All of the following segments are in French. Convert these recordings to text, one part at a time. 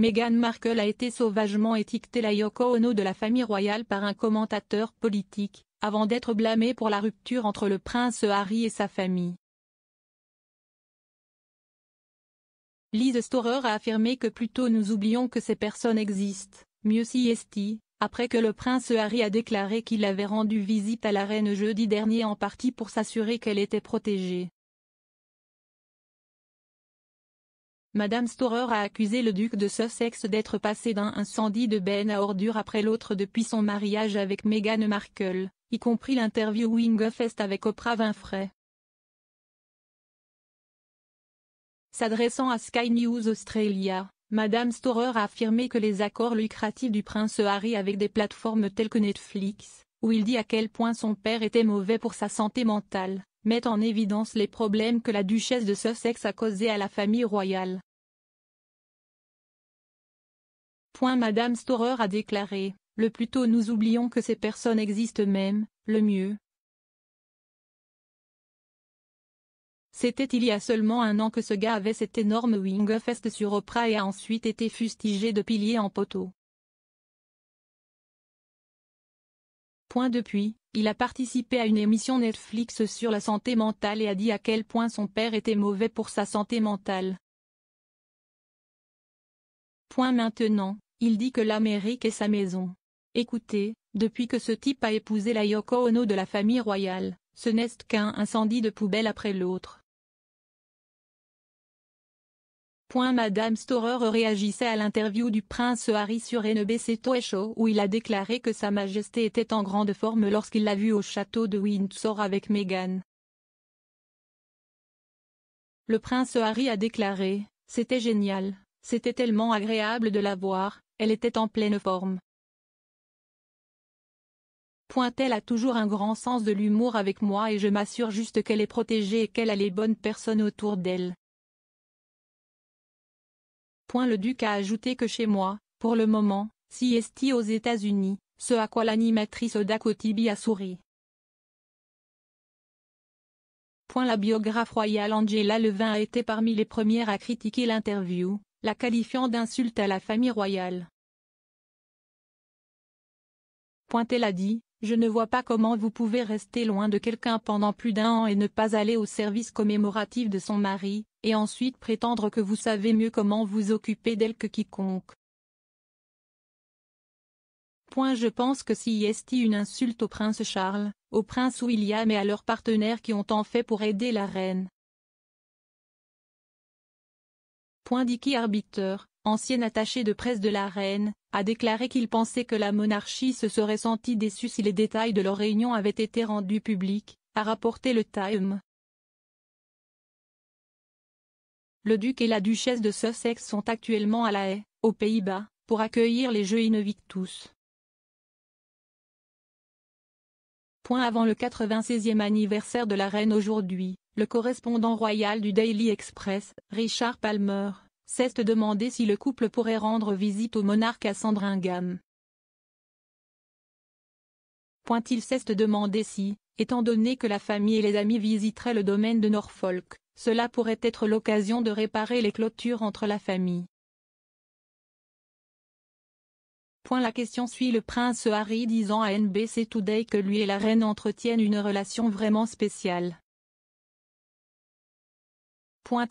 Meghan Markle a été sauvagement étiquetée la Yoko Ono de la famille royale par un commentateur politique, avant d'être blâmée pour la rupture entre le prince Harry et sa famille. Liz Storer a affirmé que plutôt nous oublions que ces personnes existent, mieux si après que le prince Harry a déclaré qu'il avait rendu visite à la reine jeudi dernier en partie pour s'assurer qu'elle était protégée. Madame Storer a accusé le duc de Sussex d'être passé d'un incendie de benne à ordure après l'autre depuis son mariage avec Meghan Markle, y compris l'interview Wingfest avec Oprah Winfrey. S'adressant à Sky News Australia, Madame Storer a affirmé que les accords lucratifs du prince Harry avec des plateformes telles que Netflix, où il dit à quel point son père était mauvais pour sa santé mentale, mettent en évidence les problèmes que la duchesse de Sussex a causés à la famille royale. Point Madame Storer a déclaré, le plus tôt nous oublions que ces personnes existent même, le mieux. C'était il y a seulement un an que ce gars avait cet énorme wing-fest sur Oprah et a ensuite été fustigé de piliers en poteau. Point depuis, il a participé à une émission Netflix sur la santé mentale et a dit à quel point son père était mauvais pour sa santé mentale. Point maintenant, il dit que l'Amérique est sa maison. Écoutez, depuis que ce type a épousé la Yoko Ono de la famille royale, ce n'est qu'un incendie de poubelle après l'autre. Madame Storer réagissait à l'interview du prince Harry sur NBC Show où il a déclaré que Sa Majesté était en grande forme lorsqu'il l'a vue au château de Windsor avec Meghan. Le prince Harry a déclaré « C'était génial, c'était tellement agréable de la voir, elle était en pleine forme. » elle a toujours un grand sens de l'humour avec moi et je m'assure juste qu'elle est protégée et qu'elle a les bonnes personnes autour d'elle. Point le duc a ajouté que chez moi, pour le moment, si esti aux États-Unis, ce à quoi l'animatrice Dakotibi a souri. Point la biographe royale Angela Levin a été parmi les premières à critiquer l'interview, la qualifiant d'insulte à la famille royale. Point elle a dit, je ne vois pas comment vous pouvez rester loin de quelqu'un pendant plus d'un an et ne pas aller au service commémoratif de son mari, et ensuite prétendre que vous savez mieux comment vous occuper d'elle que quiconque. Point je pense que si est une insulte au prince Charles, au prince William et à leurs partenaires qui ont tant fait pour aider la reine, point Dicky Arbiter, ancien attaché de presse de la reine, a déclaré qu'il pensait que la monarchie se serait sentie déçue si les détails de leur réunion avaient été rendus publics, a rapporté le Time. Le duc et la duchesse de Sussex sont actuellement à La Haye, aux Pays-Bas, pour accueillir les Jeux Invictus. Point avant le 96e anniversaire de la reine aujourd'hui, le correspondant royal du Daily Express, Richard Palmer, de demander si le couple pourrait rendre visite au monarque à Sandringham. Point il de demander si, étant donné que la famille et les amis visiteraient le domaine de Norfolk, cela pourrait être l'occasion de réparer les clôtures entre la famille. Point la question suit le prince Harry disant à NBC Today que lui et la reine entretiennent une relation vraiment spéciale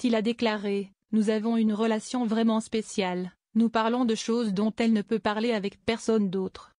il a déclaré, nous avons une relation vraiment spéciale, nous parlons de choses dont elle ne peut parler avec personne d'autre.